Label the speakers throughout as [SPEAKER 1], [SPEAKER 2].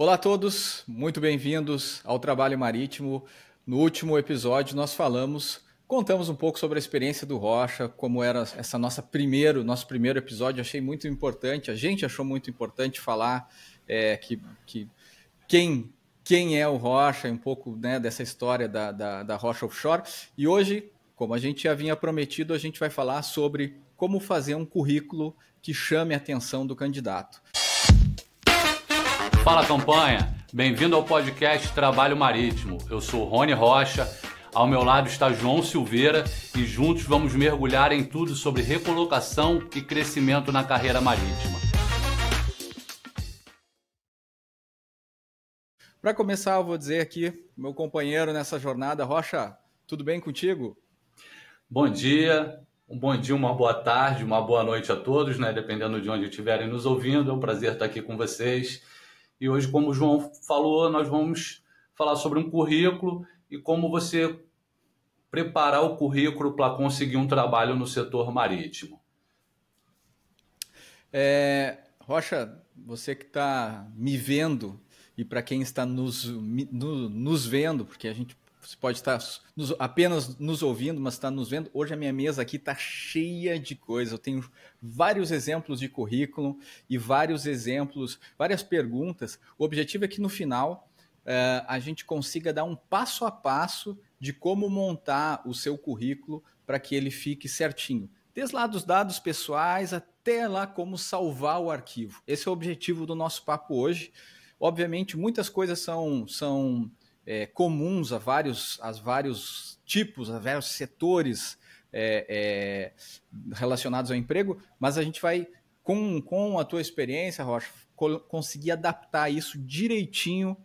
[SPEAKER 1] Olá a todos, muito bem-vindos ao Trabalho Marítimo. No último episódio nós falamos, contamos um pouco sobre a experiência do Rocha, como era essa nossa primeiro, nosso primeiro episódio. Achei muito importante, a gente achou muito importante falar é, que, que quem quem é o Rocha, um pouco né, dessa história da, da, da Rocha Offshore. E hoje, como a gente já vinha prometido, a gente vai falar sobre como fazer um currículo que chame a atenção do candidato.
[SPEAKER 2] Fala Campanha, bem-vindo ao podcast Trabalho Marítimo. Eu sou Rony Rocha, ao meu lado está João Silveira e juntos vamos mergulhar em tudo sobre recolocação e crescimento na carreira marítima.
[SPEAKER 1] Para começar, eu vou dizer aqui, meu companheiro nessa jornada, Rocha, tudo bem contigo?
[SPEAKER 2] Bom dia, um bom dia, uma boa tarde, uma boa noite a todos, né? Dependendo de onde estiverem nos ouvindo, é um prazer estar aqui com vocês. E hoje, como o João falou, nós vamos falar sobre um currículo e como você preparar o currículo para conseguir um trabalho no setor marítimo.
[SPEAKER 1] É, Rocha, você que está me vendo e para quem está nos, no, nos vendo, porque a gente você pode estar tá nos, apenas nos ouvindo, mas está nos vendo. Hoje a minha mesa aqui está cheia de coisa. Eu tenho vários exemplos de currículo e vários exemplos, várias perguntas. O objetivo é que no final uh, a gente consiga dar um passo a passo de como montar o seu currículo para que ele fique certinho. Desde lá dos dados pessoais até lá como salvar o arquivo. Esse é o objetivo do nosso papo hoje. Obviamente, muitas coisas são, são é, comuns a vários, a vários tipos, a vários setores é, é, relacionados ao emprego, mas a gente vai, com, com a tua experiência, Rocha, conseguir adaptar isso direitinho,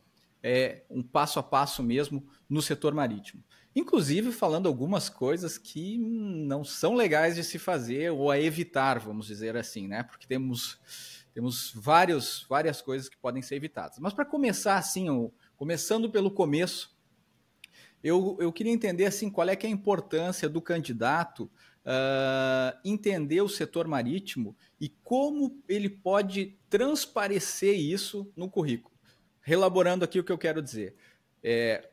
[SPEAKER 1] é, um passo a passo mesmo, no setor marítimo inclusive falando algumas coisas que não são legais de se fazer ou a evitar, vamos dizer assim, né? Porque temos temos vários, várias coisas que podem ser evitadas. Mas para começar assim o, Começando pelo começo, eu, eu queria entender assim qual é, é a importância do candidato uh, entender o setor marítimo e como ele pode transparecer isso no currículo. Relaborando aqui o que eu quero dizer. É,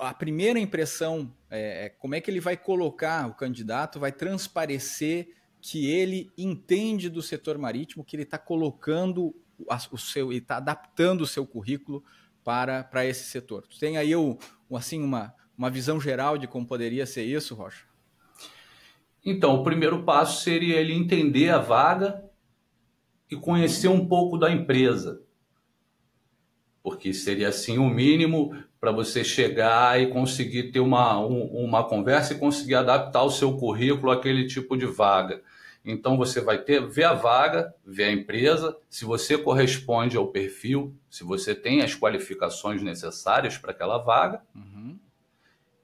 [SPEAKER 1] a primeira impressão é, é como é que ele vai colocar o candidato, vai transparecer que ele entende do setor marítimo, que ele está colocando o seu, e está adaptando o seu currículo para, para esse setor. Tu tem aí o assim, uma, uma visão geral de como poderia ser isso, Rocha? Então,
[SPEAKER 2] o primeiro passo seria ele entender a vaga e conhecer um pouco da empresa. Porque seria assim o mínimo para você chegar e conseguir ter uma, um, uma conversa e conseguir adaptar o seu currículo àquele tipo de vaga. Então você vai ter, vê a vaga, vê a empresa, se você corresponde ao perfil, se você tem as qualificações necessárias para aquela vaga. Uhum.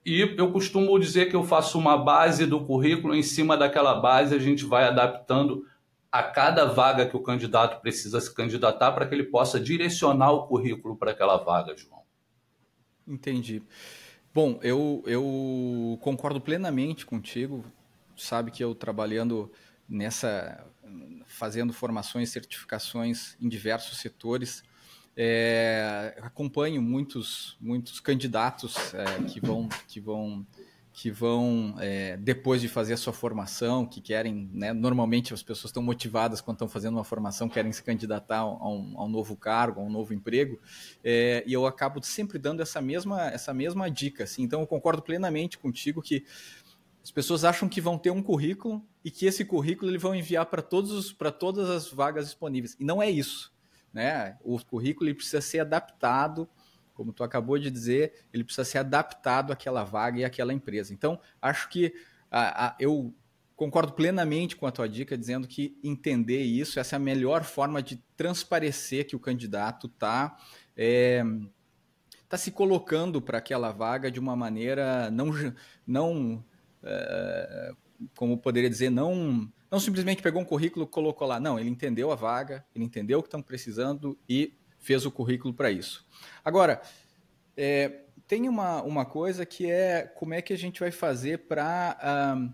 [SPEAKER 2] E eu costumo dizer que eu faço uma base do currículo, em cima daquela base a gente vai adaptando a cada vaga que o candidato precisa se candidatar para que ele possa direcionar o currículo para aquela vaga, João.
[SPEAKER 1] Entendi. Bom, eu, eu concordo plenamente contigo. Sabe que eu trabalhando nessa fazendo formações, certificações em diversos setores. É, acompanho muitos muitos candidatos é, que vão que vão que vão é, depois de fazer a sua formação que querem né, normalmente as pessoas estão motivadas quando estão fazendo uma formação querem se candidatar a um, a um novo cargo a um novo emprego é, e eu acabo sempre dando essa mesma essa mesma dica assim então eu concordo plenamente contigo que as pessoas acham que vão ter um currículo e que esse currículo eles vão enviar para todos para todas as vagas disponíveis. E não é isso, né? O currículo precisa ser adaptado, como tu acabou de dizer, ele precisa ser adaptado àquela vaga e àquela empresa. Então, acho que a, a, eu concordo plenamente com a tua dica, dizendo que entender isso, essa é a melhor forma de transparecer que o candidato está é, tá se colocando para aquela vaga de uma maneira não, não eh, eh, como poderia dizer, não, não simplesmente pegou um currículo colocou lá. Não, ele entendeu a vaga, ele entendeu o que estão precisando e fez o currículo para isso. Agora, é, tem uma, uma coisa que é como é que a gente vai fazer para um,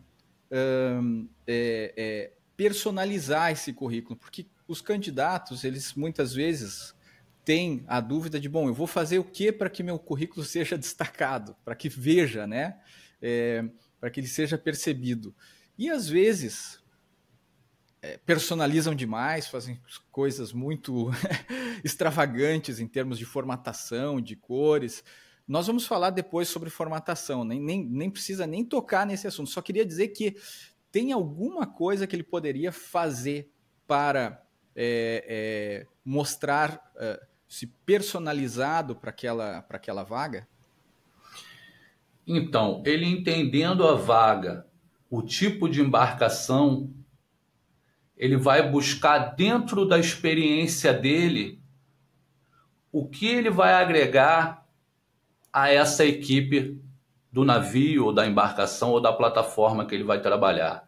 [SPEAKER 1] um, é, é, personalizar esse currículo, porque os candidatos, eles muitas vezes têm a dúvida de, bom, eu vou fazer o que para que meu currículo seja destacado, para que veja, né? para que ele seja percebido. E às vezes é, personalizam demais, fazem coisas muito extravagantes em termos de formatação, de cores. Nós vamos falar depois sobre formatação, nem, nem, nem precisa nem tocar nesse assunto. Só queria dizer que tem alguma coisa que ele poderia fazer para é, é, mostrar, é, se personalizado para aquela, pra aquela vaga?
[SPEAKER 2] Então, ele entendendo a vaga, o tipo de embarcação, ele vai buscar dentro da experiência dele o que ele vai agregar a essa equipe do navio ou da embarcação ou da plataforma que ele vai trabalhar.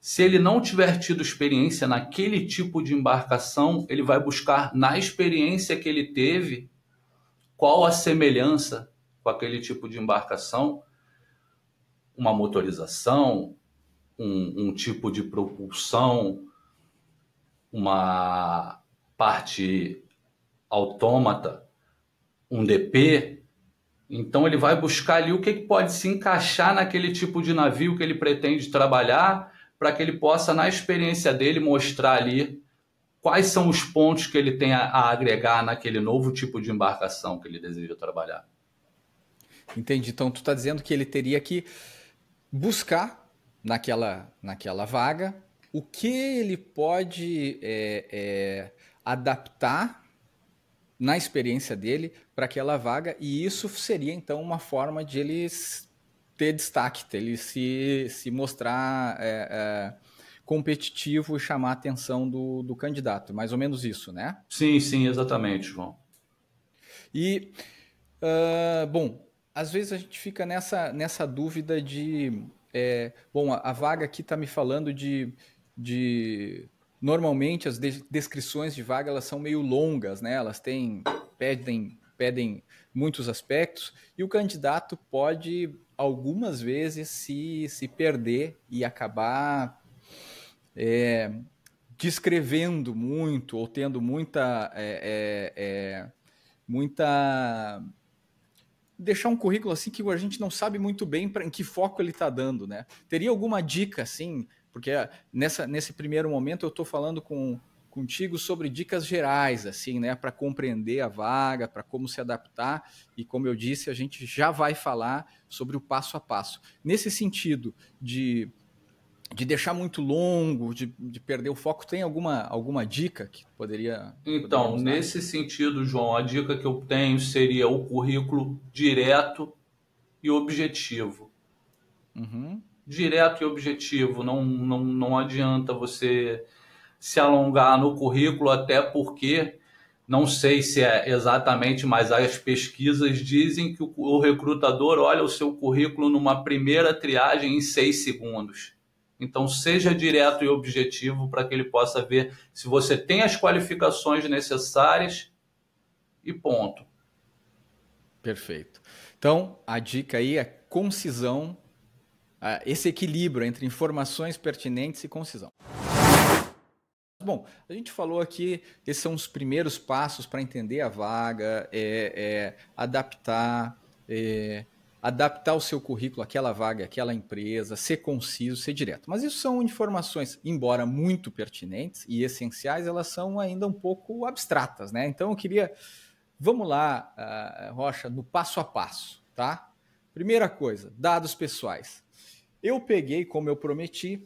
[SPEAKER 2] Se ele não tiver tido experiência naquele tipo de embarcação, ele vai buscar na experiência que ele teve qual a semelhança com aquele tipo de embarcação uma motorização, um, um tipo de propulsão, uma parte autômata, um DP. Então ele vai buscar ali o que, pode se encaixar naquele tipo de navio que ele pretende trabalhar, para que ele possa, na experiência dele, mostrar ali quais são os pontos que ele tem a, a agregar naquele novo tipo de embarcação que ele deseja trabalhar.
[SPEAKER 1] Entendi. Então tu está dizendo que ele teria que buscar naquela, naquela vaga o que ele pode é, é, adaptar na experiência dele para aquela vaga e isso seria então uma forma de ele ter destaque, ter ele se, se mostrar é, é, competitivo e chamar a atenção do, do candidato, mais ou menos isso, né? Sim, sim, exatamente, João. E, uh, bom, às vezes a gente fica nessa, nessa dúvida de. É, bom, a, a, vaga aqui está me falando de. de normalmente as de descrições de vaga elas são meio longas, né? Elas têm pedem pedem muitos aspectos e o candidato pode algumas vezes se, se perder e acabar é, descrevendo muito ou tendo muita é, é, é muita deixar um currículo assim que a gente não sabe muito bem pra, em que foco ele está dando, né? Teria alguma dica, assim, porque ah, nessa, nesse primeiro momento eu estou falando com contigo sobre dicas gerais, assim, né, para compreender a vaga, para como se adaptar e como eu disse, a gente já vai falar sobre o passo a passo. Nesse sentido de de deixar muito longo, de, de, perder o foco, tem alguma, alguma dica que poderia.
[SPEAKER 2] Então, nesse sentido, João, a dica que eu tenho seria o currículo direto e objetivo. Uhum. Direto e objetivo. Não, não, não adianta você se alongar no currículo, até porque não sei se é exatamente, mas as pesquisas dizem que o, o recrutador olha o seu currículo numa primeira triagem em seis segundos. Então, seja direto e objetivo para que ele possa ver se você tem as qualificações necessárias e ponto. Perfeito. Então,
[SPEAKER 1] a dica aí é concisão, esse equilíbrio entre informações pertinentes e concisão. Bom, a gente falou aqui, esses são os primeiros passos para entender a vaga, é, é adaptar, é, adaptar o seu currículo àquela vaga, àquela empresa, ser conciso, ser direto. Mas isso são informações, embora muito pertinentes e essenciais, elas são ainda um pouco abstratas, né? Então eu queria, vamos lá, uh, Rocha, no passo a passo, tá? Primeira coisa, dados pessoais. Eu peguei, como eu prometi,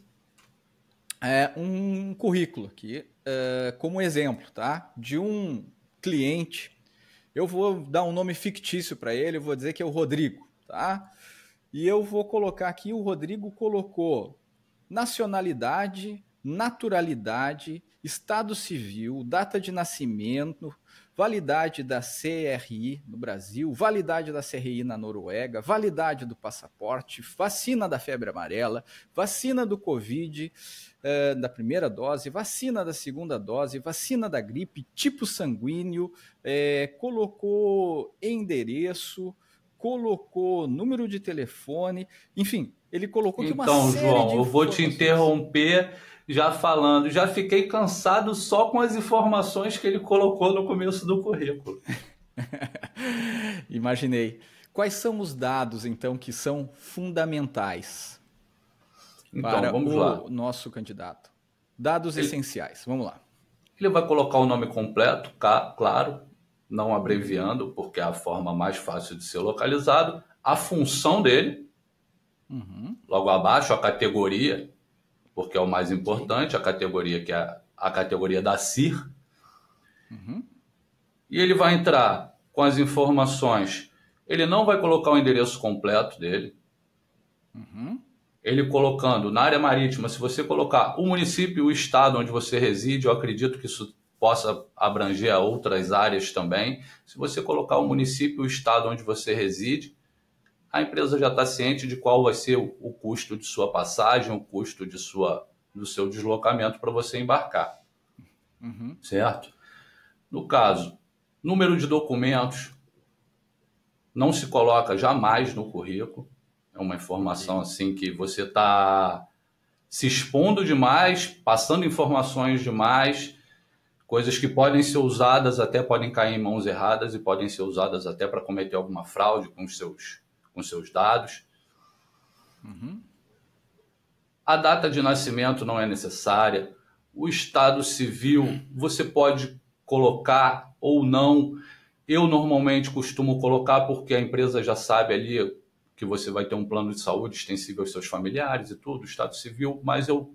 [SPEAKER 1] é, um currículo aqui uh, como exemplo, tá? De um cliente. Eu vou dar um nome fictício para ele, eu vou dizer que é o Rodrigo tá? E eu vou colocar aqui, o Rodrigo colocou nacionalidade, naturalidade, estado civil, data de nascimento, validade da CRI no Brasil, validade da CRI na Noruega, validade do passaporte, vacina da febre amarela, vacina do Covid eh, da primeira dose, vacina da segunda dose, vacina da gripe, tipo sanguíneo, eh, colocou endereço, colocou número de telefone, enfim, ele colocou então, que uma então, série João, de eu vou te
[SPEAKER 2] interromper já falando, já fiquei cansado só com as informações que ele colocou no começo do currículo.
[SPEAKER 1] Imaginei. Quais são os dados então que são fundamentais então, para o lá.
[SPEAKER 2] nosso candidato? Dados ele, essenciais. Vamos lá. Ele vai colocar o nome completo, claro, não abreviando, porque é a forma mais fácil de ser localizado, a função dele, uhum. logo abaixo, a categoria, porque é o mais importante, a categoria que é a categoria da CIR. Uhum. E ele vai entrar com as informações. Ele não vai colocar o endereço completo dele. Uhum. Ele colocando na área marítima, se você colocar o município, o estado onde você reside, eu acredito que isso possa abranger a outras áreas também. Se você colocar o município, o estado onde você reside, a empresa já está ciente de qual vai ser o custo de sua passagem, o custo de sua, do seu deslocamento para você embarcar. Uhum. Certo? No caso, número de documentos não se coloca jamais no currículo. É uma informação assim que você está se expondo demais, passando informações demais coisas que podem ser usadas até podem cair em mãos erradas e podem ser usadas até para cometer alguma fraude com os seus, com seus dados. Uhum. A data de nascimento não é necessária. O estado civil você pode colocar ou não. Eu normalmente costumo colocar porque a empresa já sabe ali que você vai ter um plano de saúde extensível aos seus familiares e tudo, o estado civil, mas eu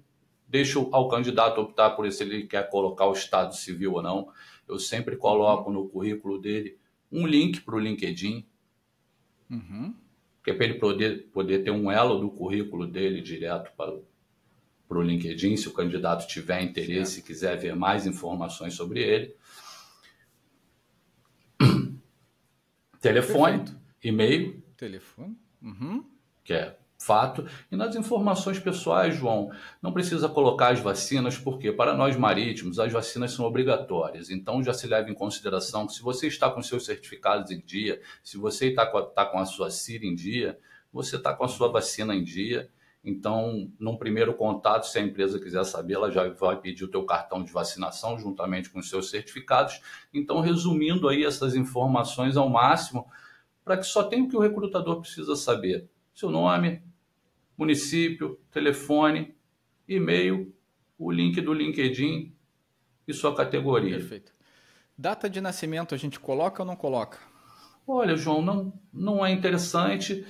[SPEAKER 2] deixo ao candidato optar por se ele quer colocar o Estado Civil ou não. Eu sempre coloco no currículo dele um link para o LinkedIn, uhum. que é para ele poder, poder ter um elo do currículo dele direto para, para o LinkedIn, se o candidato tiver interesse e quiser ver mais informações sobre ele. Telefone, e-mail. Telefone. Uhum. Que é fato. E nas informações pessoais, João, não precisa colocar as vacinas, porque para nós marítimos as vacinas são obrigatórias. Então já se leva em consideração que se você está com seus certificados em dia, se você está com a, tá com a sua CIR em dia, você está com a sua vacina em dia. Então, num primeiro contato, se a empresa quiser saber, ela já vai pedir o teu cartão de vacinação juntamente com os seus certificados. Então, resumindo aí essas informações ao máximo, para que só tenha o que o recrutador precisa saber. Seu nome, município, telefone, e-mail, o link do LinkedIn e sua categoria. Perfeito. Data de nascimento a gente coloca ou não coloca? Olha, João, não, não é interessante,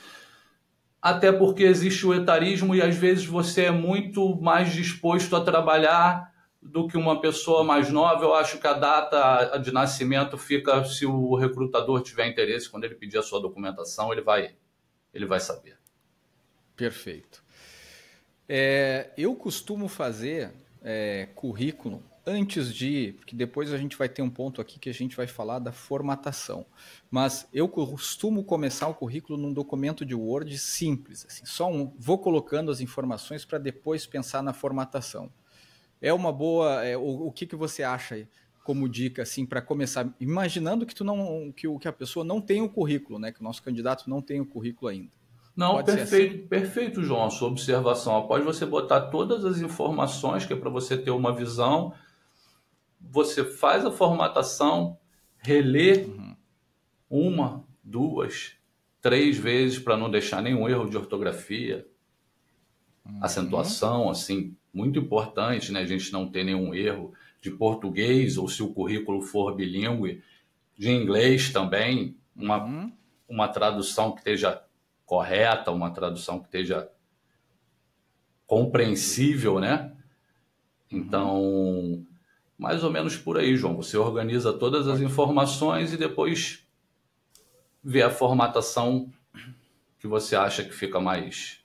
[SPEAKER 2] até porque existe o etarismo e às vezes você é muito mais disposto a trabalhar do que uma pessoa mais nova. Eu acho que a data de nascimento fica se o recrutador tiver interesse, quando ele pedir a sua documentação, ele vai ele vai saber. Perfeito.
[SPEAKER 1] É, eu costumo fazer é, currículo antes de, porque depois a gente vai ter um ponto aqui que a gente vai falar da formatação. Mas eu costumo começar o currículo num documento de Word simples, assim, só um, vou colocando as informações para depois pensar na formatação. É uma boa, é, o, o, que, que você acha como dica assim para começar, imaginando que tu não que, que a pessoa não tem o currículo, né, que o nosso candidato não tem o
[SPEAKER 2] currículo ainda. Não, Pode perfeito, assim? perfeito, João, a sua observação. Após você botar todas as informações, que é para você ter uma visão, você faz a formatação, relê uhum. uma, duas, três vezes para não deixar nenhum erro de ortografia, uhum. acentuação, assim, muito importante, né? A gente não ter nenhum erro de português ou se o currículo for bilíngue, de inglês também, uma, uhum. uma tradução que esteja correta, uma tradução que esteja compreensível, né? Então, mais ou menos por aí, João. Você organiza todas as informações e depois vê a formatação que você acha que fica mais.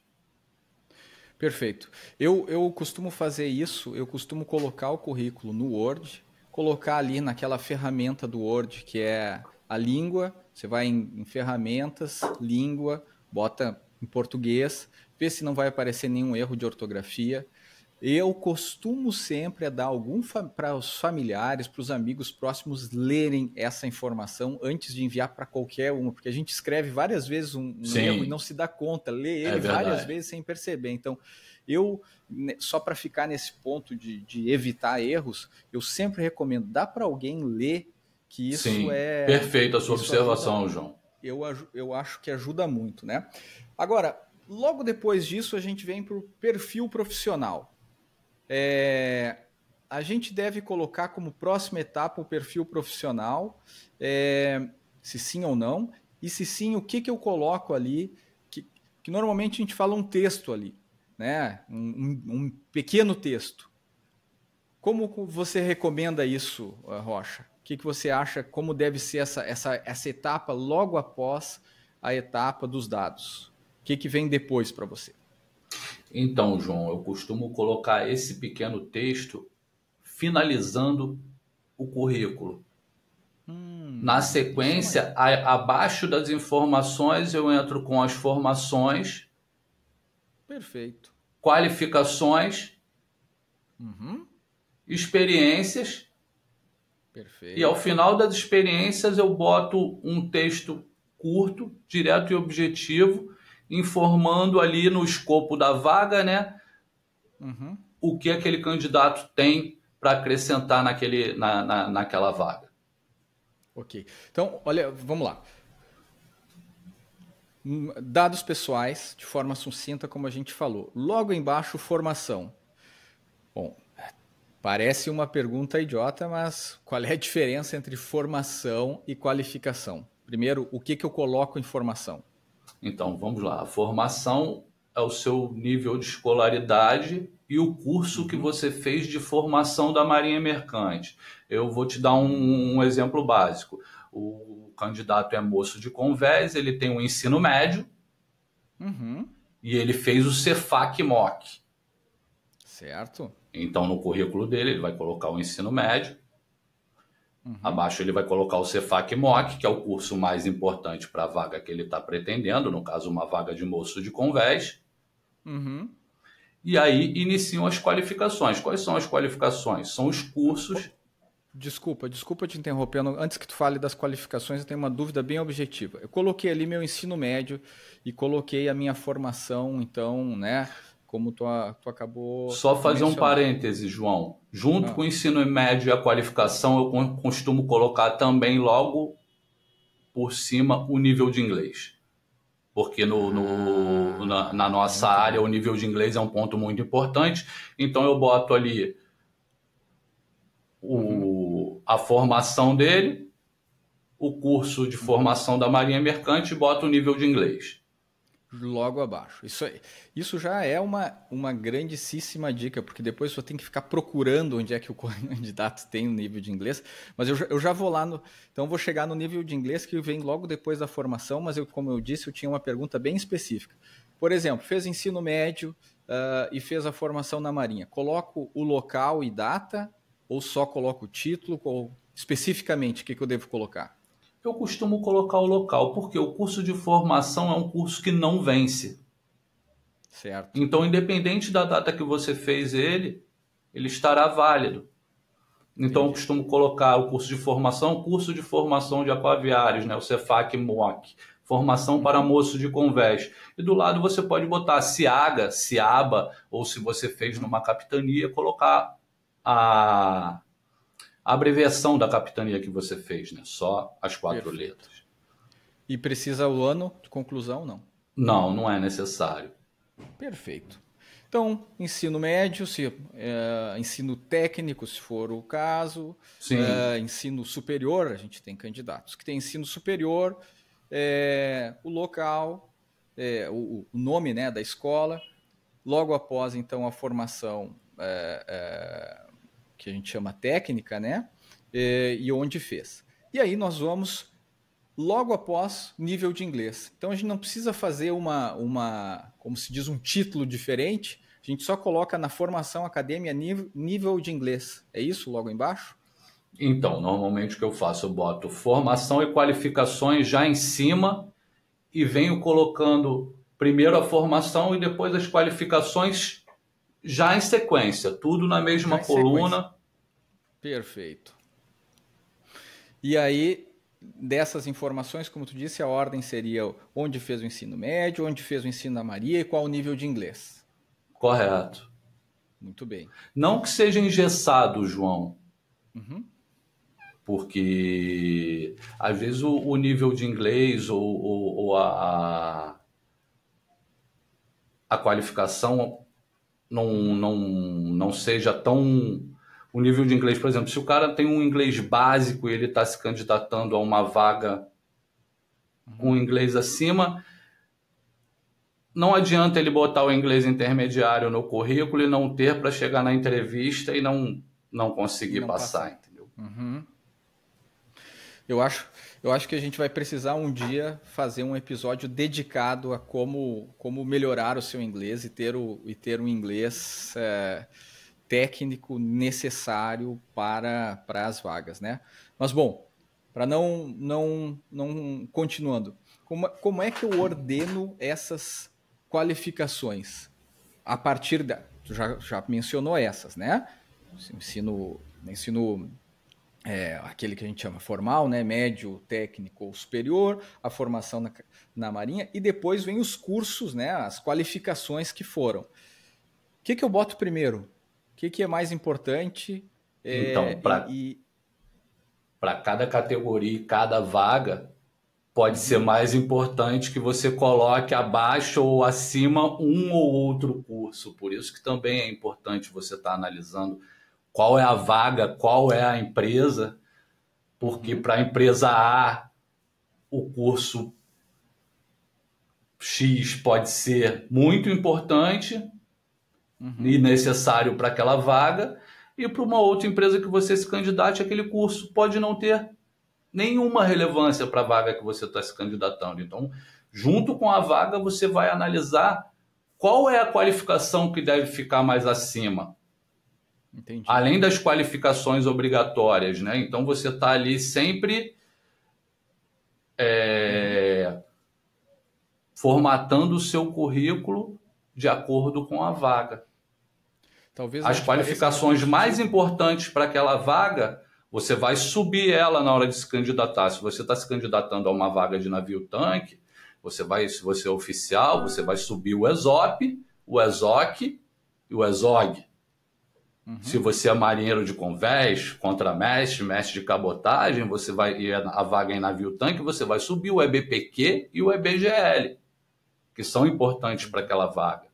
[SPEAKER 1] Perfeito. Eu, eu costumo fazer isso, eu costumo colocar o currículo no Word, colocar ali naquela ferramenta do Word que é a língua. Você vai em, em ferramentas, língua, bota em português, vê se não vai aparecer nenhum erro de ortografia. Eu costumo sempre é dar algum para os familiares, para os amigos próximos lerem essa informação antes de enviar para qualquer um, porque a gente escreve várias vezes um, um erro e não se dá conta, lê é ele é várias vezes sem perceber. Então, eu, né, só para ficar nesse ponto de, de, evitar erros, eu sempre recomendo, dar para alguém ler que
[SPEAKER 2] isso Sim. é. perfeito a sua é observação, João
[SPEAKER 1] eu, eu acho que ajuda muito, né? Agora, logo depois disso, a gente vem para o perfil profissional. É, a gente deve colocar como próxima etapa o perfil profissional, é, se sim ou não, e se sim, o que, que eu coloco ali, que, que normalmente a gente fala um texto ali, né? um, um, um pequeno texto. Como você recomenda isso, Rocha? que, que você acha, como deve ser essa, essa, essa etapa logo após a etapa dos
[SPEAKER 2] dados? O que, que vem depois para você? Então, João, eu costumo colocar esse pequeno texto finalizando o currículo. Hum, Na é sequência, a, abaixo das informações, eu entro com as formações. Perfeito. Qualificações. Uhum. Experiências Perfeito. E ao final das experiências eu boto um texto curto, direto e objetivo, informando ali no escopo da vaga, né? Uhum. O que aquele candidato tem para acrescentar naquele, na, na, naquela vaga.
[SPEAKER 1] Ok. Então, olha, vamos lá. Hum, dados pessoais, de forma sucinta, como a gente falou. Logo embaixo, formação. Bom, Parece uma pergunta idiota, mas qual é a diferença entre formação e qualificação? Primeiro, o que, que eu coloco em formação?
[SPEAKER 2] Então, vamos lá. A formação é o seu nível de escolaridade e o curso que uhum. você fez de formação da Marinha Mercante. Eu vou te dar um, um exemplo básico. O candidato é moço de convés, ele tem o um ensino médio uhum. e ele fez o Cefac MOC. Certo. Então, no currículo dele, ele vai colocar o ensino médio. Uhum. Abaixo, ele vai colocar o Cefac MOC, que é o curso mais importante para a vaga que ele está pretendendo, no caso, uma vaga de moço de convés. Uhum. E aí iniciam as qualificações. Quais são as qualificações? São os cursos.
[SPEAKER 1] Desculpa, desculpa te interrompendo. Antes que tu fale das qualificações, eu tenho uma dúvida bem objetiva. Eu coloquei ali meu ensino médio e coloquei a minha formação, então, né? como tu, a, tu acabou. Só fazer um
[SPEAKER 2] parêntese, João. Junto ah. com o ensino médio e a qualificação, eu costumo colocar também logo por cima o nível de inglês. Porque no, no ah, na, na, nossa área o nível de inglês é um ponto muito importante. Então eu boto ali o, uhum. a formação dele, o curso de formação da Marinha Mercante e boto o nível de inglês
[SPEAKER 1] logo abaixo. Isso, isso já é uma, uma grandíssima dica, porque depois você tem que ficar procurando onde é que o candidato tem o nível de inglês. Mas eu, eu já vou lá no. Então vou chegar no nível de inglês que vem logo depois da formação, mas eu, como eu disse, eu tinha uma pergunta bem específica. Por exemplo, fez ensino médio uh, e fez a formação na Marinha. Coloco o local e data, ou só coloco o título, ou especificamente
[SPEAKER 2] o que, que eu devo colocar? eu costumo colocar o local, porque o curso de formação é um curso que não vence. Certo. Então, independente da data que você fez ele, ele estará válido. Então, eu costumo colocar o curso de formação, curso de formação de aquaviários, né? o Cefac MOC, formação uhum. para moço de convés. E do lado você pode botar Ciaga, Ciaba, ou se você fez numa capitania, colocar a a abreviação da capitania que você fez, né? Só as quatro Perfeito. letras.
[SPEAKER 1] E precisa o ano de conclusão, não?
[SPEAKER 2] Não, não é necessário.
[SPEAKER 1] Perfeito. Então, ensino médio, se, é, ensino técnico, se for o caso, é, ensino superior, a gente tem candidatos que tem ensino superior, é, o local, é, o, o, nome né, da escola, logo após, então, a formação é, é, que a gente chama técnica, né? É, e onde fez. E aí nós vamos logo após nível de inglês. Então a gente não precisa fazer uma, uma como se diz, um título diferente. A gente só coloca na formação acadêmica nível, nível de inglês. É isso logo embaixo?
[SPEAKER 2] Então, normalmente o que eu faço, eu boto formação e qualificações já em cima e venho colocando primeiro a formação e depois as qualificações já em sequência, tudo na mesma coluna. Sequência. Perfeito.
[SPEAKER 1] E aí, dessas informações, como tu disse, a ordem seria onde fez o ensino médio, onde fez o ensino da Maria e qual o nível de inglês.
[SPEAKER 2] Correto. Muito bem. Não que seja engessado, João. Uhum. Porque às vezes o, o, nível de inglês ou, ou, ou a, a qualificação não, não, não seja tão. O nível de inglês, por exemplo, se o cara tem um inglês básico e ele está se candidatando a uma vaga com inglês acima, não adianta ele botar o inglês intermediário no currículo e não ter para chegar na entrevista e não, não conseguir não passar, passar, entendeu? Uhum.
[SPEAKER 1] Eu acho, eu acho que a gente vai precisar um dia fazer um episódio dedicado a como, como melhorar o seu inglês e ter, o, e ter um inglês é, técnico necessário para, para as vagas, né? Mas, bom, para não, não, não... Continuando, como, como é que eu ordeno essas qualificações? A partir da... Tu já, já mencionou essas, né? Ensino, ensino é, aquele que a gente chama formal, né, médio, técnico ou superior, a formação na, na Marinha, e depois vem os cursos, né, as qualificações que foram. O que, que eu boto primeiro? O que, que é mais importante?
[SPEAKER 2] É, então, para e... cada categoria e cada vaga, pode ser mais importante que você coloque abaixo ou acima um ou outro curso. Por isso que também é importante você estar tá analisando qual é a vaga, qual é a empresa, porque uhum. para a empresa A o curso X pode ser muito importante uhum. e necessário para aquela vaga, e para uma outra empresa que você se candidate, aquele curso pode não ter nenhuma relevância para a vaga que você está se candidatando. Então, junto com a vaga, você vai analisar qual é a qualificação que deve ficar mais acima. Entendi. Além das qualificações obrigatórias, né? Então você está ali sempre é, formatando o seu currículo de acordo com a vaga. Talvez As qualificações mais importantes para aquela vaga, você vai subir ela na hora de se candidatar. Se você está se candidatando a uma vaga de navio tanque, você vai, se você é oficial, você vai subir o ESOP, o ESOC e o ESOG. Uhum. Se você é marinheiro de convés, contramestre, mestre de cabotagem, você vai e é a vaga em navio tanque, você vai subir o EBPQ e o EBGL, que são importantes para aquela vaga.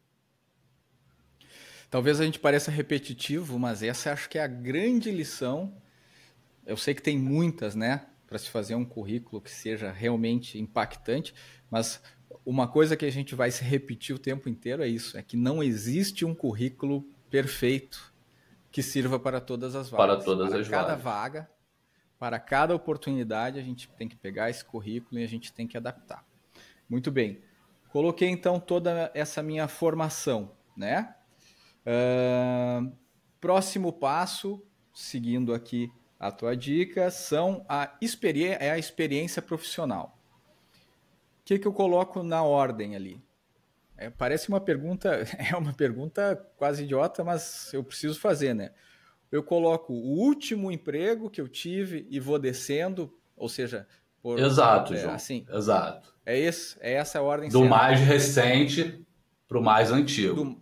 [SPEAKER 1] Talvez a gente pareça repetitivo, mas essa acho que é a grande lição. Eu sei que tem muitas, né, para se fazer um currículo que seja realmente impactante, mas uma coisa que a gente vai se repetir o tempo inteiro é isso, é que não existe um currículo perfeito que sirva para todas as vagas. Para todas para as cada vagas. vaga, para cada oportunidade, a gente tem que pegar esse currículo e a gente tem que adaptar. Muito bem. Coloquei então toda essa minha formação, né? Uh, próximo passo, seguindo aqui a tua dica, são a é a experiência profissional. O que, que eu coloco na ordem ali? É, parece uma pergunta, é uma pergunta quase idiota, mas eu preciso fazer, né? Eu coloco o último emprego que eu tive e vou descendo, ou seja, por, Exato, é, João. Assim, Exato. É isso, é essa a ordem. Do certa. mais recente
[SPEAKER 2] para o mais antigo. Do,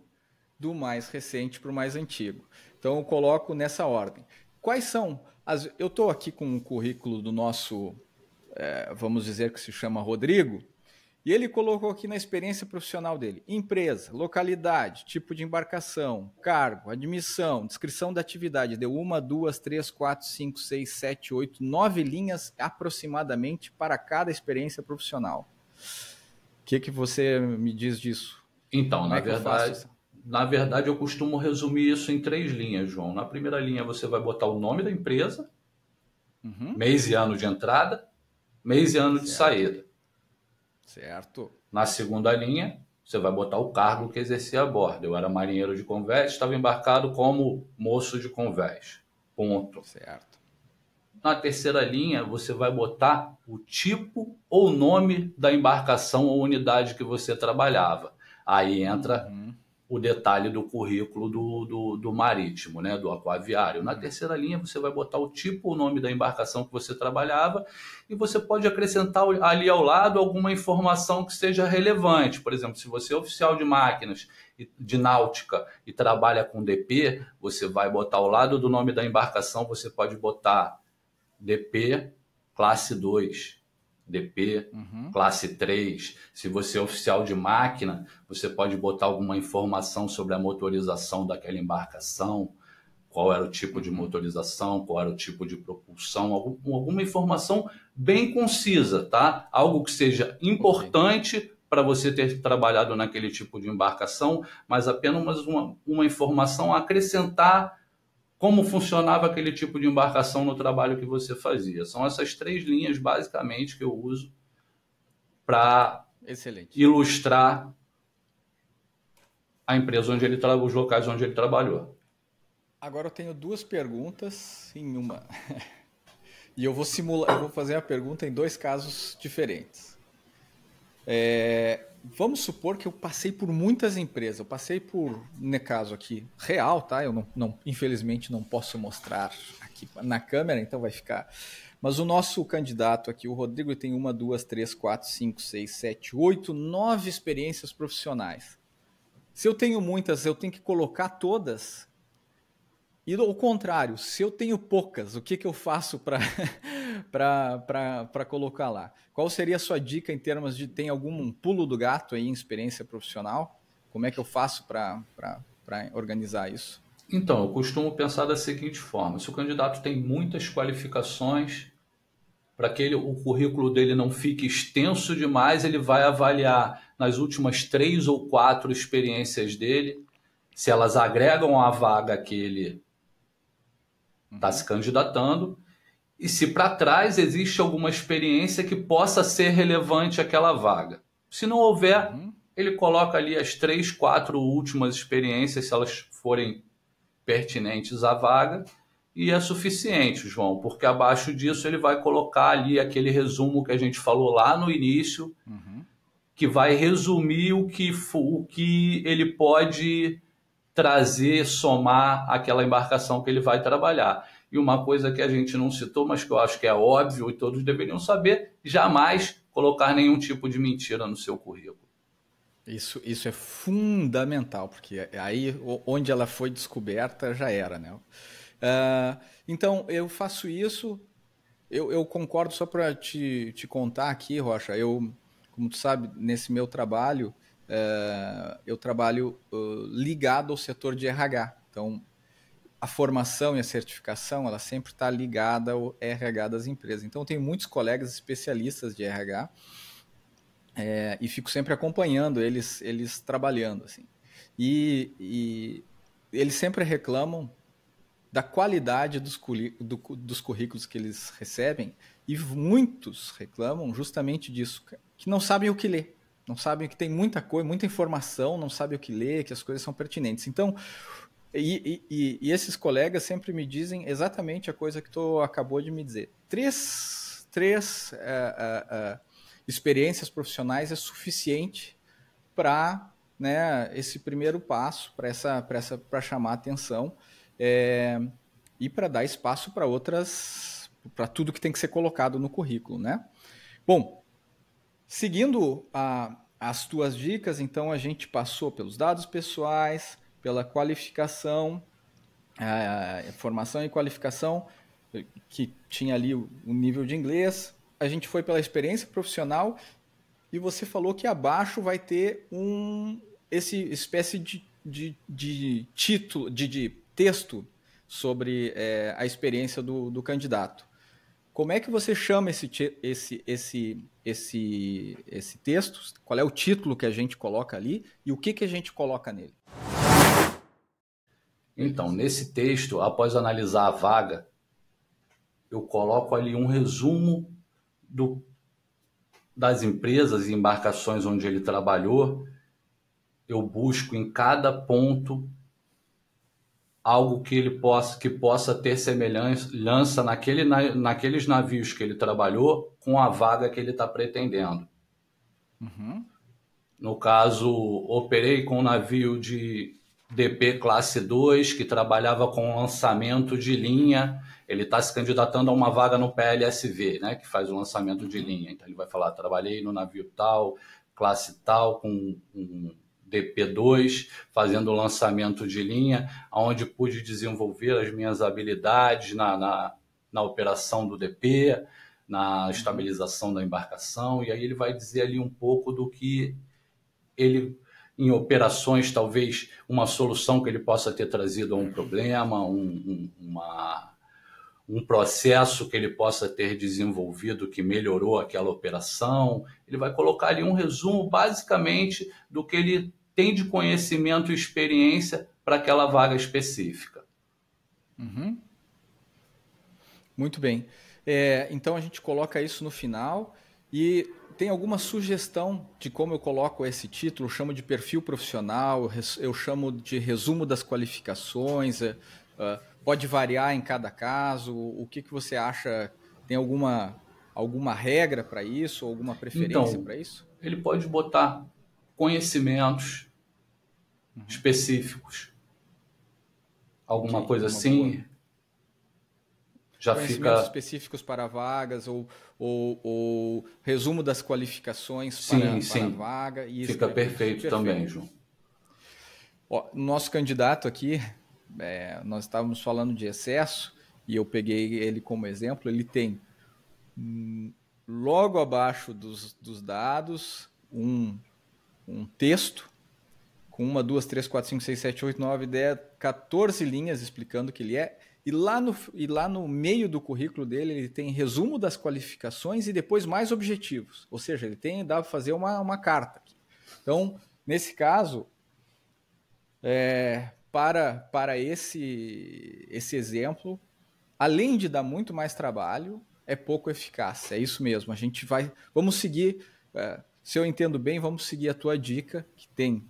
[SPEAKER 1] do mais recente para o mais antigo. Então eu coloco nessa ordem. Quais são? As, eu estou aqui com um currículo do nosso, é, vamos dizer que se chama Rodrigo. E ele colocou aqui na experiência profissional dele: empresa, localidade, tipo de embarcação, cargo, admissão, descrição da atividade. Deu uma, duas, três, quatro, cinco, seis, sete, oito, nove linhas aproximadamente para cada experiência profissional. O que, que você
[SPEAKER 2] me diz disso? Então, Como na é verdade, na verdade eu costumo resumir isso em três linhas, João. Na primeira linha você vai botar o nome da empresa, uhum. mês e ano de entrada, mês e ano de saída. Certo. Na segunda linha, você vai botar o cargo que exercia a bordo. Eu era marinheiro de convés, estava embarcado como moço de convés. Ponto. Certo. Na terceira linha, você vai botar o tipo ou nome da embarcação ou unidade que você trabalhava. Aí entra uhum o detalhe do currículo do, do, do, marítimo, né, do aquaviário. Na terceira linha, você vai botar o tipo, o nome da embarcação que você trabalhava e você pode acrescentar ali ao lado alguma informação que seja relevante. Por exemplo, se você é oficial de máquinas de náutica e trabalha com DP, você vai botar ao lado do nome da embarcação, você pode botar DP classe 2, DP, uhum. classe 3. Se você é oficial de máquina, você pode botar alguma informação sobre a motorização daquela embarcação, qual era o tipo de uhum. motorização, qual era o tipo de propulsão, algum, alguma informação bem concisa, tá? Algo que seja importante okay. para você ter trabalhado naquele tipo de embarcação, mas apenas uma, uma informação a acrescentar como funcionava aquele tipo de embarcação no trabalho que você fazia. São essas três linhas, basicamente, que eu uso para ilustrar a empresa onde ele trabalhou, os locais onde ele trabalhou.
[SPEAKER 1] Agora eu tenho duas perguntas em uma.
[SPEAKER 2] E eu vou simular,
[SPEAKER 1] eu vou fazer a pergunta em dois casos diferentes. É, vamos supor que eu passei por muitas empresas, eu passei por, no né, caso aqui, real, tá? Eu não, não, infelizmente não posso mostrar aqui na câmera, então vai ficar. Mas o nosso candidato aqui, o Rodrigo, tem uma, duas, três, quatro, cinco, seis, sete, oito, nove experiências profissionais. Se eu tenho muitas, eu tenho que colocar todas. E ao contrário, se eu tenho poucas, o que, que eu faço para para colocar lá. Qual seria a sua dica em termos de tem algum pulo do gato aí em experiência profissional? Como é que eu faço para organizar isso?
[SPEAKER 2] Então, eu costumo pensar da seguinte forma: se o candidato tem muitas qualificações, para que ele, o currículo dele não fique extenso demais, ele vai avaliar nas últimas três ou quatro experiências dele, se elas agregam à vaga que ele está uhum. se candidatando, e se para trás existe alguma experiência que possa ser relevante àquela vaga. Se não houver, uhum. ele coloca ali as três, quatro últimas experiências, se elas forem pertinentes à vaga, e é suficiente, João, porque abaixo disso ele vai colocar ali aquele resumo que a gente falou lá no início, uhum. que vai resumir o que, o que ele pode trazer, somar aquela embarcação que ele vai trabalhar. E uma coisa que a gente não citou, mas que eu acho que é óbvio e todos deveriam saber: jamais colocar nenhum tipo de mentira no seu currículo.
[SPEAKER 1] Isso, isso é fundamental, porque aí onde ela foi descoberta já era, né? Uh, então, eu faço isso. Eu, eu concordo só para te, te contar aqui, Rocha. Eu, como tu sabe, nesse meu trabalho, uh, eu trabalho uh, ligado ao setor de RH. Então, a formação e a certificação, ela sempre está ligada ao RH das empresas. Então, eu tenho muitos colegas especialistas de RH é, e fico sempre acompanhando eles, eles trabalhando. Assim. E, e eles sempre reclamam da qualidade dos, do, dos currículos que eles recebem e muitos reclamam justamente disso, que não sabem o que ler. Não sabem que tem muita coisa, muita informação, não sabem o que ler, que as coisas são pertinentes. Então, e, e, e, esses colegas sempre me dizem exatamente a coisa que tu acabou de me dizer. Três, três eh, eh, eh, experiências profissionais é suficiente para né, esse primeiro passo, para essa, essa, chamar atenção é, e para dar espaço para outras, para tudo que tem que ser colocado no currículo. Né? Bom, seguindo a, as tuas dicas, então a gente passou pelos dados pessoais, pela qualificação, a formação e qualificação eh, que tinha ali o, nível de inglês. A gente foi pela experiência profissional e você falou que abaixo vai ter um esse espécie de, de, de título, de, de texto sobre é, a experiência do, do candidato. Como é que você chama esse, esse, esse, esse, esse texto? Qual é o título que a gente coloca ali e o que, que a gente coloca nele?
[SPEAKER 2] Então, nesse texto, após analisar a vaga, eu coloco ali um resumo do, das empresas e embarcações onde ele trabalhou. Eu busco em cada ponto algo que ele possa que possa ter semelhança naquele, na, naqueles navios que ele trabalhou com a vaga que ele está pretendendo. Uhum. No caso, operei com um navio de DP classe 2, que trabalhava com lançamento de linha. Ele está se candidatando a uma vaga no PLSV, né, que faz o lançamento de linha. Então ele vai falar: trabalhei no navio tal, classe tal, com, um DP2, fazendo o lançamento de linha, onde pude desenvolver as minhas habilidades na, na, na operação do DP, na estabilização da embarcação. E aí ele vai dizer ali um pouco do que ele em operações, talvez uma solução que ele possa ter trazido a um problema, um, um, uma, um processo que ele possa ter desenvolvido que melhorou aquela operação. Ele vai colocar ali um resumo, basicamente, do que ele tem de conhecimento e experiência para aquela vaga específica.
[SPEAKER 1] Uhum. Muito bem. É, então a gente coloca isso no final e tem alguma sugestão de como eu coloco esse título? Eu chamo de perfil profissional, eu chamo de resumo das qualificações, é, é, pode variar em cada caso. O que, que você acha? Tem alguma, alguma regra para isso, alguma preferência então, para
[SPEAKER 2] isso? Ele pode botar conhecimentos uhum. específicos, alguma okay, coisa assim. Boa já conhecimentos fica...
[SPEAKER 1] específicos para vagas ou, ou, ou resumo das qualificações sim, para, sim. para vaga. E fica é perfeito, também, João. Ó, nosso candidato aqui, é, nós estávamos falando de excesso e eu peguei ele como exemplo. Ele tem hum, logo abaixo dos, dos dados um, um texto com uma, duas, três, quatro, cinco, seis, sete, oito, nove, dez, 14 linhas explicando o que ele é e lá, no, e lá no meio do currículo dele, ele tem resumo das qualificações e depois mais objetivos. Ou seja, ele tem, dá para fazer uma, uma carta. Então, nesse caso, é, para, para esse, esse exemplo, além de dar muito mais trabalho, é pouco eficaz. É isso mesmo. A gente vai. Vamos seguir. É, se eu entendo bem, vamos seguir a tua dica, que tem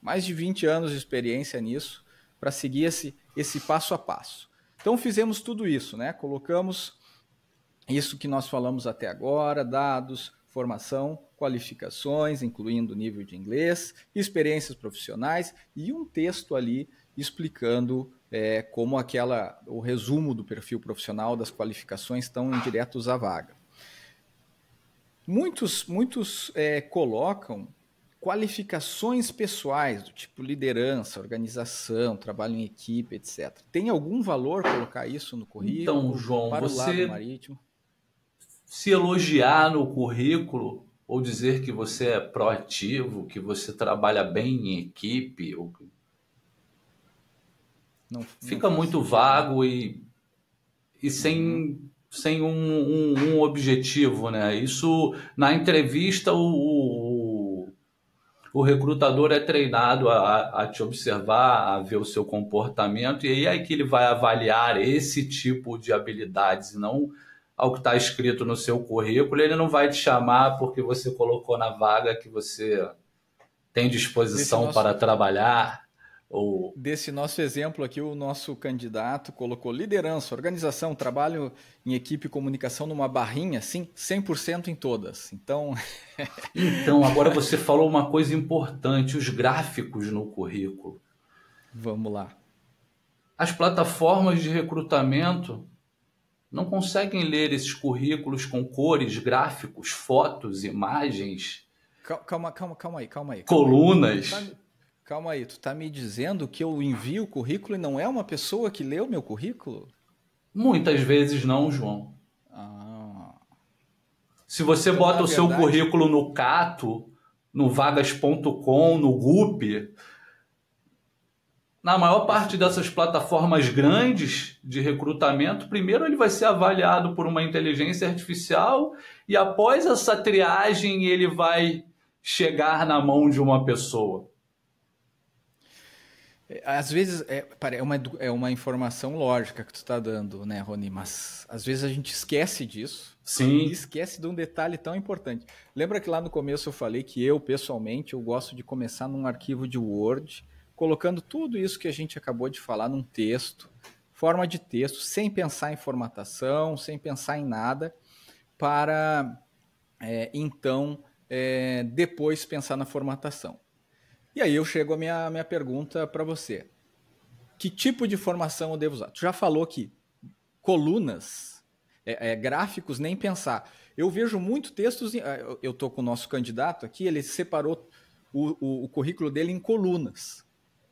[SPEAKER 1] mais de 20 anos de experiência nisso, para seguir esse, esse passo a passo. Então fizemos tudo isso, né? Colocamos isso que nós falamos até agora, dados, formação, qualificações, incluindo nível de inglês, experiências profissionais e um texto ali explicando é, como aquela o resumo do perfil profissional das qualificações estão indiretos à vaga. Muitos, muitos é, colocam qualificações pessoais, do tipo liderança, organização, trabalho em equipe, etc. Tem algum valor colocar isso no currículo? Então, João, para você
[SPEAKER 2] se elogiar no currículo ou dizer que você é proativo, que você trabalha bem em equipe, ou... não, fica muito sentido. vago e, e sem uhum. sem um, um, um, objetivo, né? Isso na entrevista o, o o recrutador é treinado a, a, te observar, a ver o seu comportamento, e aí é que ele vai avaliar esse tipo de habilidades, não ao que está escrito no seu currículo. Ele não vai te chamar porque você colocou na vaga que você tem disposição é nosso... para trabalhar. Ou...
[SPEAKER 1] Desse nosso exemplo aqui, o nosso candidato colocou liderança, organização, trabalho em equipe, comunicação numa barrinha, sim, 100% em todas. Então.
[SPEAKER 2] então, agora você falou uma coisa importante: os gráficos no currículo. Vamos lá. As plataformas de recrutamento não conseguem ler esses currículos com cores, gráficos, fotos, imagens. Calma, calma, calma aí,
[SPEAKER 1] calma aí. Calma Colunas. Aí. Calma aí, tu tá me dizendo que eu envio o currículo e não é uma pessoa que
[SPEAKER 2] leu meu currículo? Muitas vezes não, João.
[SPEAKER 1] Ah.
[SPEAKER 2] Se você então, bota o verdade... seu currículo no Cato, no vagas.com, no Gup, na maior parte dessas plataformas grandes de recrutamento, primeiro ele vai ser avaliado por uma inteligência artificial e após essa triagem ele vai chegar na mão de uma pessoa. É, às vezes é, é,
[SPEAKER 1] uma, é uma informação lógica que tu está dando, né, Rony? Mas às vezes a gente esquece disso. Sim. E esquece de um detalhe tão importante. Lembra que lá no começo eu falei que eu, pessoalmente, eu gosto de começar num arquivo de Word, colocando tudo isso que a gente acabou de falar num texto, forma de texto, sem pensar em formatação, sem pensar em nada, para é, então é, depois pensar na formatação. E aí eu chego à minha, minha pergunta para você. Que tipo de formação eu devo usar? Tu já falou que colunas, é, é, gráficos, nem pensar. Eu vejo muito textos, ah, eu estou com o nosso candidato aqui, ele separou o, o, o currículo dele em colunas.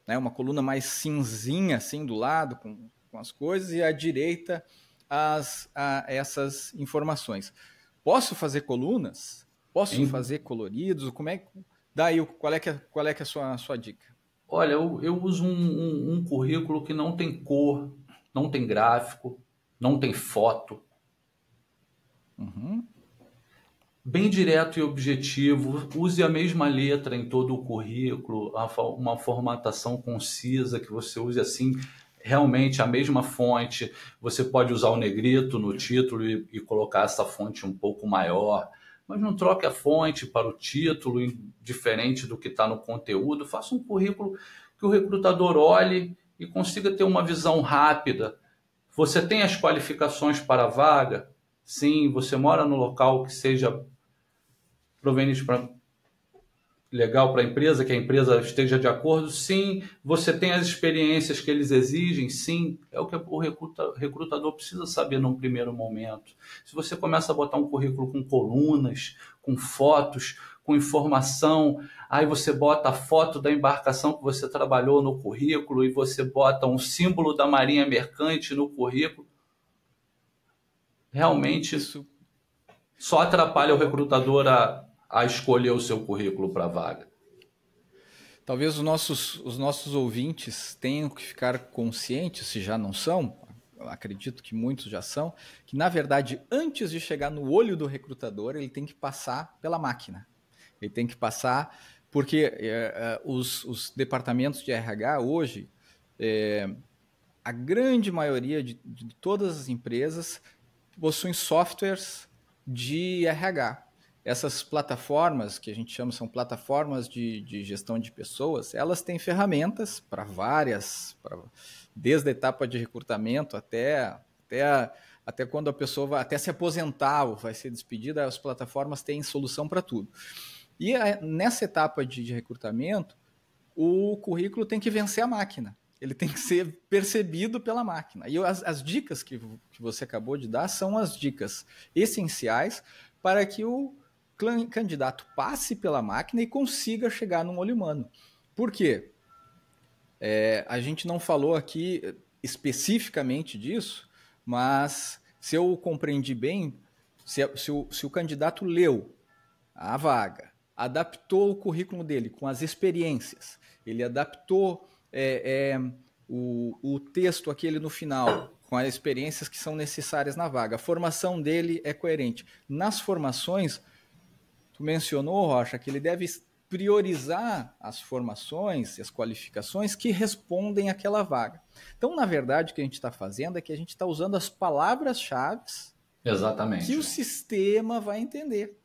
[SPEAKER 1] Né? Uma coluna mais cinzinha, assim, do lado, com, com as coisas, e à direita as, a, essas informações. Posso fazer colunas? Posso fazer coloridos? Como é que Daí, qual é que é,
[SPEAKER 2] qual é, que é a sua, sua dica? Olha, eu, eu uso um, um, um currículo que não tem cor, não tem gráfico, não tem foto. Uhum. Bem direto e objetivo, use a mesma letra em todo o currículo, uma formatação concisa que você use assim realmente a mesma fonte. Você pode usar o negrito no título e, e colocar essa fonte um pouco maior mas não troque a fonte para o título, diferente do que está no conteúdo. Faça um currículo que o recrutador olhe e consiga ter uma visão rápida. Você tem as qualificações para a vaga? Sim. Você mora no local que seja proveniente para legal para a empresa, que a empresa esteja de acordo, sim. Você tem as experiências que eles exigem, sim. É o que o recruta, recrutador precisa saber num primeiro momento. Se você começa a botar um currículo com colunas, com fotos, com informação, aí você bota a foto da embarcação que você trabalhou no currículo e você bota um símbolo da Marinha Mercante no currículo. Realmente isso só atrapalha o recrutador a a escolher o seu currículo para vaga.
[SPEAKER 1] Talvez os nossos, os nossos ouvintes tenham que ficar conscientes, se já não são, acredito que muitos já são, que na verdade, antes de chegar no olho do recrutador, ele tem que passar pela máquina. Ele tem que passar, porque é, os, os, departamentos de RH hoje, é, a grande maioria de, de todas as empresas possuem softwares de RH essas plataformas, que a gente chama são plataformas de, de gestão de pessoas, elas têm ferramentas para várias, pra, desde a etapa de recrutamento até, até, a, até quando a pessoa vai até se aposentar ou vai ser despedida, as plataformas têm solução para tudo. E a, nessa etapa de, de recrutamento, o currículo tem que vencer a máquina. Ele tem que ser percebido pela máquina. E as, as dicas que, que você acabou de dar são as dicas essenciais para que o, candidato passe pela máquina e consiga chegar num olho humano. Por quê? É, a gente não falou aqui especificamente disso, mas se eu compreendi bem, se, se, o, se o candidato leu a vaga, adaptou o currículo dele com as experiências, ele adaptou é, é, o, o texto aquele no final com as experiências que são necessárias na vaga, a formação dele é coerente. Nas formações, Tu mencionou, Rocha, que ele deve priorizar as formações e as qualificações que respondem àquela vaga. Então, na verdade, o que a gente está fazendo é que a gente está usando as palavras-chave Exatamente. que o sistema vai entender.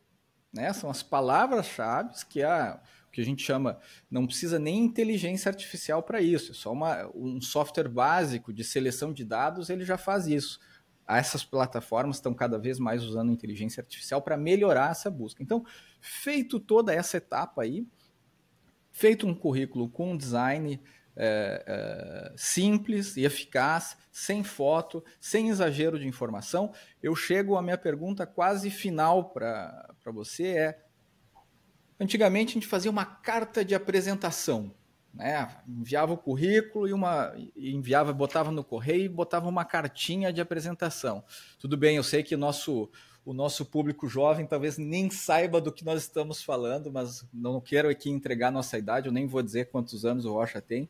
[SPEAKER 1] Né? São as palavras-chave que a que a gente chama, não precisa nem inteligência artificial para isso, é só uma, um software básico de seleção de dados, ele já faz isso essas plataformas estão cada vez mais usando inteligência artificial para melhorar essa busca. Então, feito toda essa etapa aí, feito um currículo com um design é, é, simples e eficaz, sem foto, sem exagero de informação, eu chego à minha pergunta quase final para você é Antigamente a gente fazia uma carta de apresentação né, enviava o currículo e uma enviava, botava no correio e botava uma cartinha de apresentação. Tudo bem, eu sei que nosso o nosso público jovem talvez nem saiba do que nós estamos falando, mas não quero aqui entregar nossa idade, eu nem vou dizer quantos anos o Rocha tem.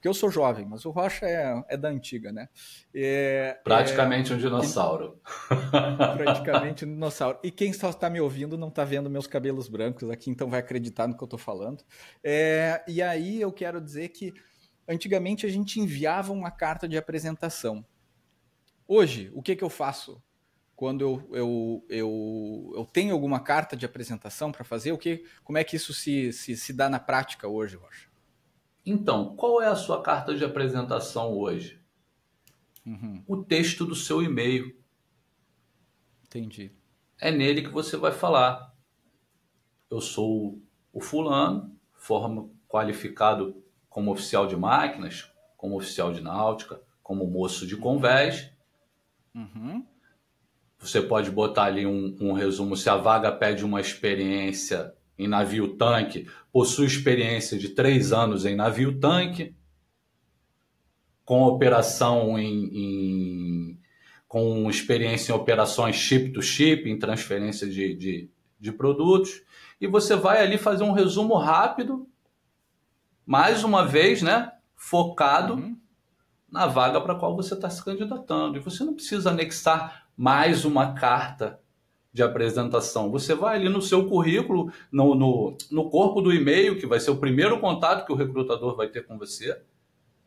[SPEAKER 1] Porque eu sou jovem, mas o Rocha é, é da antiga, né? É, praticamente é... um dinossauro. praticamente um dinossauro. E quem só está me ouvindo não está vendo meus cabelos brancos aqui, então vai acreditar no que eu estou falando. É, e aí eu quero dizer que antigamente a gente enviava uma carta de apresentação. Hoje, o que, que eu faço? Quando eu, eu, eu, eu tenho alguma carta de apresentação para fazer, o que, como é que isso se, se, se dá na prática
[SPEAKER 2] hoje, Rocha? Então, qual é a sua carta de apresentação hoje? Uhum. O texto do seu e-mail. Entendi. É nele que você vai falar. Eu sou o fulano, forma qualificado como oficial de máquinas, como oficial de náutica, como moço de convés. Uhum. Você pode botar ali um, um resumo se a vaga pede uma experiência em navio tanque, possui experiência de três anos em navio tanque, com operação em, em com experiência em operações chip to chip, em transferência de, de, de produtos, e você vai ali fazer um resumo rápido, mais uma vez, né? Focado uhum. na vaga para a qual você está se candidatando. E você não precisa anexar mais uma carta de apresentação. Você vai ali no seu currículo, no, no, no corpo do e-mail, que vai ser o primeiro contato que o recrutador vai ter com você,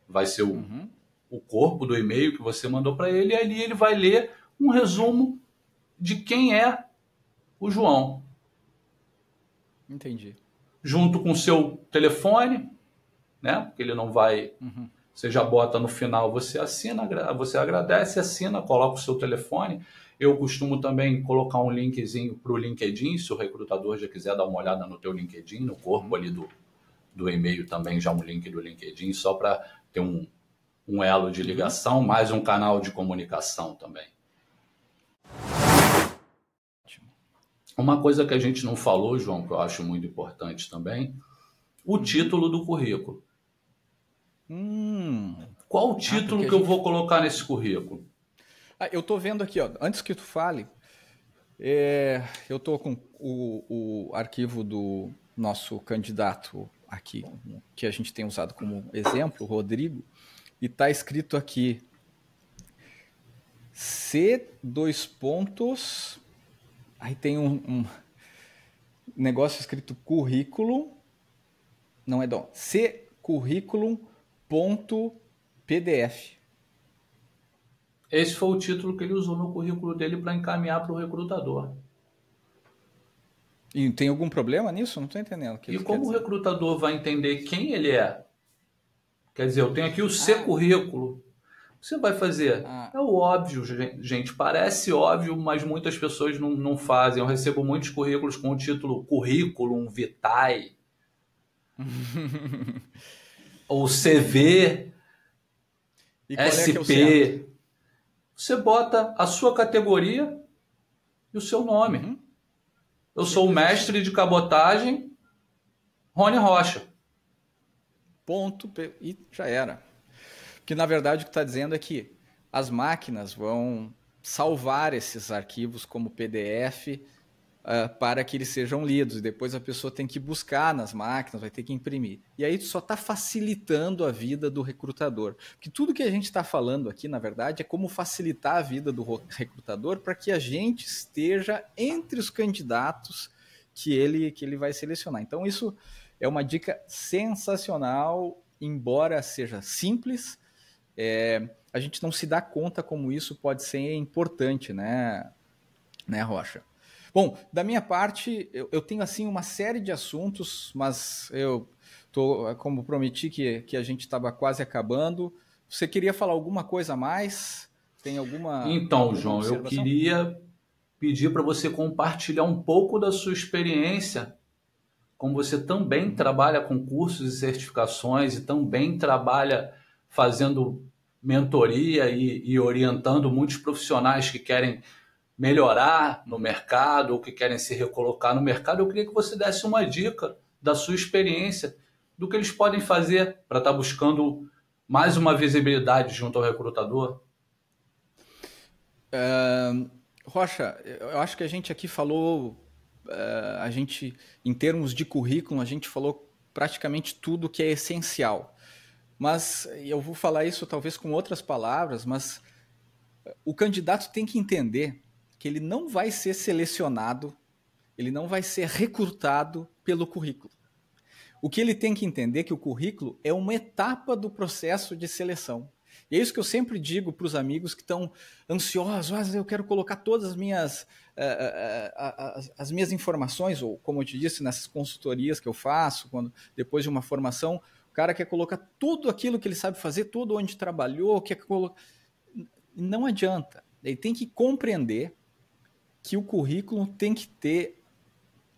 [SPEAKER 2] vai ser o, uhum. o corpo do e-mail que você mandou para ele, e ali ele vai ler um resumo de quem é o João. Entendi. Junto com o seu telefone, né? Porque ele não vai. Uhum. Você já bota no final, você assina, você agradece, assina, coloca o seu telefone eu costumo também colocar um linkzinho para o LinkedIn, se o recrutador já quiser dar uma olhada no teu LinkedIn, no corpo uhum. ali do, do e-mail também já um link do LinkedIn, só para ter um, um elo de uhum. ligação, mais um canal de comunicação também. Uma coisa que a gente não falou, João, que eu acho muito importante também, o hum. título do currículo. Hum. Qual o ah, título ah, que gente... eu vou colocar nesse currículo? Ah, eu tô vendo aqui, ó. Antes que tu fale, é,
[SPEAKER 1] eu tô com o, o arquivo do nosso candidato aqui, que a gente tem usado como exemplo, Rodrigo, e tá escrito aqui C dois pontos. Aí tem um, um negócio escrito currículo. Não é dom. C currículo ponto PDF.
[SPEAKER 2] Esse foi o título que ele usou no currículo dele para encaminhar para o recrutador.
[SPEAKER 1] E tem algum problema nisso? Não estou entendendo. e como o
[SPEAKER 2] recrutador vai entender quem ele é? Quer dizer, eu tenho aqui o seu ah. currículo. Você vai fazer. Ah. É o óbvio, gente. Parece óbvio, mas muitas pessoas não, não fazem. Eu recebo muitos currículos com o título Currículum Vitae. ou CV. E qual SP. É, é você bota a sua categoria e o seu nome. Uhum. Eu sou o mestre de cabotagem, Rony Rocha.
[SPEAKER 1] Ponto. E já era. Que na verdade o que está dizendo é que as máquinas vão salvar esses arquivos como PDF uh, para que eles sejam lidos. E depois a pessoa tem que buscar nas máquinas, vai ter que imprimir. E aí só está facilitando a vida do recrutador. Porque tudo que a gente está falando aqui, na verdade, é como facilitar a vida do recrutador para que a gente esteja entre os candidatos que ele, que ele vai selecionar. Então, isso é uma dica sensacional, embora seja simples. É, a gente não se dá conta como isso pode ser importante, né, né Rocha? Bom, da minha parte, eu, eu tenho assim uma série de assuntos, mas eu tô, como prometi que, que a gente estava quase acabando. Você queria falar alguma coisa a mais? Tem alguma. Então, alguma João, eu
[SPEAKER 2] queria pedir para você compartilhar um pouco da sua experiência, como você também trabalha com cursos e certificações e também trabalha fazendo mentoria e, e orientando muitos profissionais que querem melhorar no mercado ou que querem se recolocar no mercado, eu queria que você desse uma dica da sua experiência do que eles podem fazer para estar tá buscando mais uma visibilidade junto ao recrutador. Uh, Rocha,
[SPEAKER 1] eu acho que a gente aqui falou, uh, a gente, em termos de currículo, a gente falou praticamente tudo que é essencial. Mas eu vou falar isso talvez com outras palavras, mas o candidato tem que entender que ele não vai ser selecionado, ele não vai ser recrutado pelo currículo. O que ele tem que entender é que o currículo é uma etapa do processo de seleção. E é isso que eu sempre digo para os amigos que estão ansiosos, ah, eu quero colocar todas as minhas, uh, uh, uh, as, as, minhas informações, ou como eu te disse, nessas consultorias que eu faço, quando depois de uma formação, o cara quer colocar tudo aquilo que ele sabe fazer, tudo onde trabalhou, quer colocar... Não adianta. Ele tem que compreender que o currículo tem que ter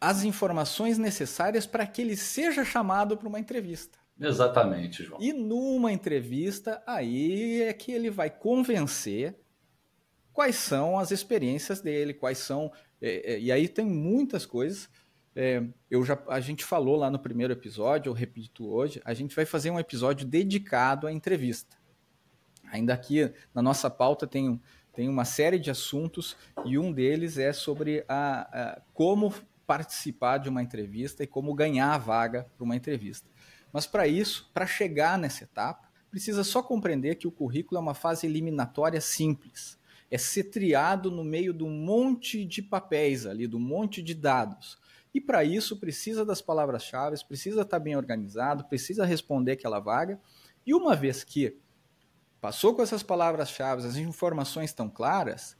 [SPEAKER 1] as informações necessárias para que ele seja chamado para uma entrevista.
[SPEAKER 2] Exatamente, João. E
[SPEAKER 1] numa entrevista, aí é que ele vai convencer quais são as experiências dele, quais são. É, é, e aí tem muitas coisas. É, eu já, a gente falou lá no primeiro episódio, eu repito hoje, a gente vai fazer um episódio dedicado à entrevista. Ainda aqui na nossa pauta tem tem uma série de assuntos e um deles é sobre a, a como participar de uma entrevista e como ganhar a vaga para uma entrevista. Mas para isso, para chegar nessa etapa, precisa só compreender que o currículo é uma fase eliminatória simples. É ser triado no meio de um monte de papéis ali, de um monte de dados. E para isso precisa das palavras-chave, precisa estar bem organizado, precisa responder aquela vaga. E uma vez que Passou com essas palavras-chave, as informações estão claras,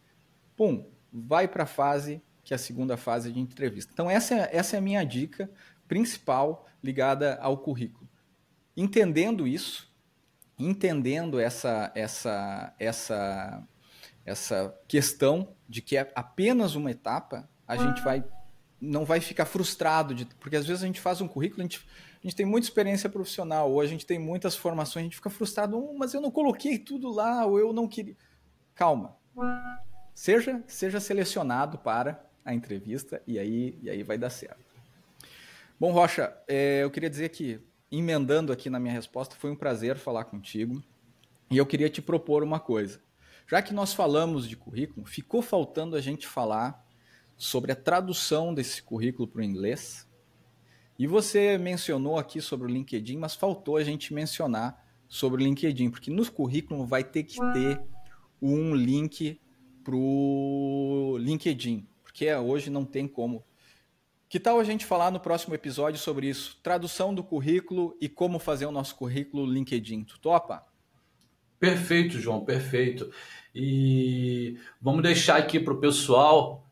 [SPEAKER 1] pum, vai para a fase que é a segunda fase de entrevista. Então essa é, essa é a minha dica principal ligada ao currículo. Entendendo isso, entendendo essa essa essa essa questão de que é apenas uma etapa, a gente uhum. vai não vai ficar frustrado, de, porque às vezes a gente faz um currículo, a gente, a gente tem muita experiência profissional, ou a gente tem muitas formações, a gente fica frustrado, oh, mas eu não coloquei tudo lá, ou eu não queria. Calma. Seja, seja selecionado para a entrevista e aí, e aí vai dar certo. Bom, Rocha, é, eu queria dizer que, emendando aqui na minha resposta, foi um prazer falar contigo e eu queria te propor uma coisa. Já que nós falamos de currículo, ficou faltando a gente falar sobre a tradução desse currículo para o inglês. E você mencionou aqui sobre o LinkedIn, mas faltou a gente mencionar sobre o LinkedIn, porque no currículo vai ter que ter um link para o LinkedIn, porque é, hoje não tem como. Que tal a gente falar no próximo episódio sobre isso? Tradução do currículo e como fazer o nosso currículo LinkedIn. Tu topa? Perfeito, João, perfeito.
[SPEAKER 2] E vamos deixar aqui para o pessoal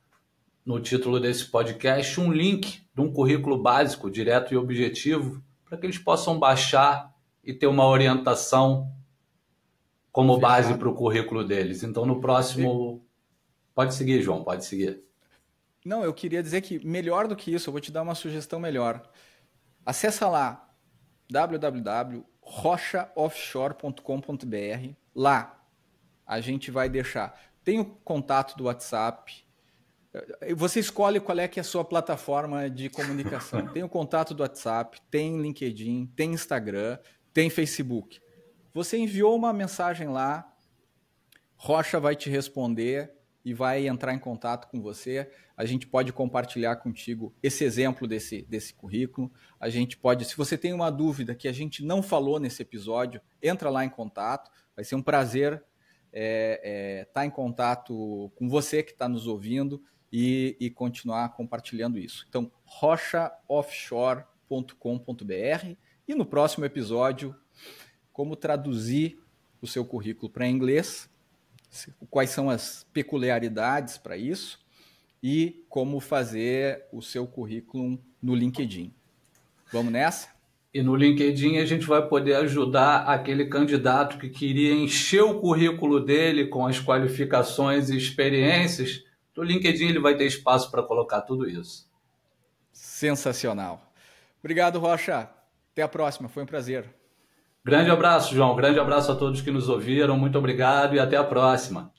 [SPEAKER 2] no título desse podcast um link de um currículo básico, direto e objetivo, para que eles possam baixar e ter uma orientação como base para o currículo deles. Então, no próximo. Pode seguir, João, pode seguir.
[SPEAKER 1] Não, eu queria dizer que melhor do que isso, eu vou te dar uma sugestão melhor. Acessa lá www.rochaoffshore.com.br. Lá a gente vai deixar. Tem o contato do WhatsApp, eh, você escolhe qual é que é a sua plataforma de comunicação. tem o contato do WhatsApp, tem LinkedIn, tem Instagram, tem Facebook. Você enviou uma mensagem lá, Rocha vai te responder e vai entrar em contato com você. A gente pode compartilhar contigo esse exemplo desse, desse currículo. A gente pode, se você tem uma dúvida que a gente não falou nesse episódio, entra lá em contato. Vai ser um prazer estar é, é, tá em contato com você que está nos ouvindo e, e continuar compartilhando isso. Então, rochaoffshore.com.br e no próximo episódio, como traduzir o seu currículo para inglês, quais são as peculiaridades para isso e como fazer o seu currículo no LinkedIn. Vamos nessa? E no LinkedIn
[SPEAKER 2] a gente vai poder ajudar aquele candidato que queria encher o currículo dele com as qualificações e experiências o LinkedIn ele vai ter espaço para colocar tudo isso. Sensacional.
[SPEAKER 1] Obrigado, Rocha. Até
[SPEAKER 2] a próxima. Foi um prazer. Grande abraço, João. Grande abraço a todos que nos ouviram. Muito obrigado e até a próxima.